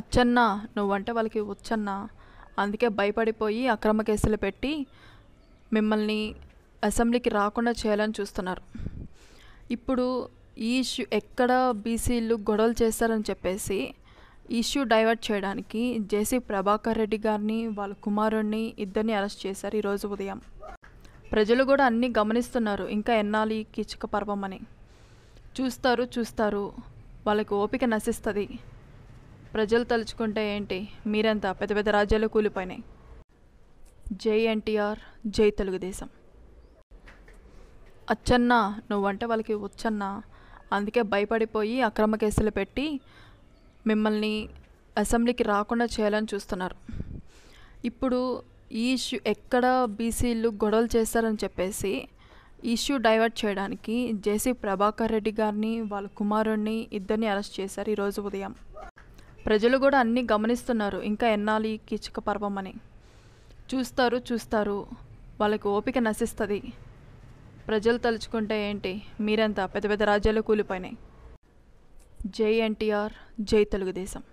అచ్చన్నా నువ్వంటే వాళ్ళకి వచ్చన్నా అందుకే భయపడిపోయి అక్రమ కేసులు పెట్టి మిమ్మల్ని అసెంబ్లీకి రాకుండా చేయాలని చూస్తున్నారు ఇప్పుడు ఈ ఇష్యూ ఎక్కడ బీసీలు గొడవలు చేస్తారని చెప్పేసి ఇష్యూ డైవర్ట్ చేయడానికి జేసీ ప్రభాకర్ రెడ్డి గారిని వాళ్ళ కుమారుణ్ణి ఇద్దరిని అరెస్ట్ చేశారు ఈరోజు ఉదయం ప్రజలు కూడా అన్నీ గమనిస్తున్నారు ఇంకా ఎన్నాలి కిచక పర్వం అని చూస్తారు చూస్తారు వాళ్ళకి ఓపిక నశిస్తుంది ప్రజలు తలుచుకుంటే ఏంటి మీరంతా పెద్ద పెద్ద రాజ్యాలు కూలిపోయినాయి జై ఎన్టీఆర్ జై తెలుగుదేశం అచ్చన్నా నువ్వంటే వాళ్ళకి వచ్చన్నా అందుకే భయపడిపోయి అక్రమ కేసులు పెట్టి మిమ్మల్ని అసెంబ్లీకి రాకుండా చేయాలని చూస్తున్నారు ఇప్పుడు ఈ ఇష్యూ ఎక్కడ బీసీలు గొడవలు చేస్తారని చెప్పేసి ఇష్యూ డైవర్ట్ చేయడానికి జేసీ ప్రభాకర్ రెడ్డి గారిని వాళ్ళ కుమారుణ్ణి ఇద్దరిని అరెస్ట్ చేశారు ఈరోజు ఉదయం ప్రజలు కూడా అన్నీ గమనిస్తున్నారు ఇంకా ఎన్నాలి కీచక పర్వం అని చూస్తారు చూస్తారు వాళ్ళకి ఓపిక నశిస్తుంది ప్రజలు తలుచుకుంటే ఏంటి మీరంతా పెద్ద పెద్ద రాజ్యాలు కూలిపోయినాయి జై ఎన్టీఆర్ జై తెలుగుదేశం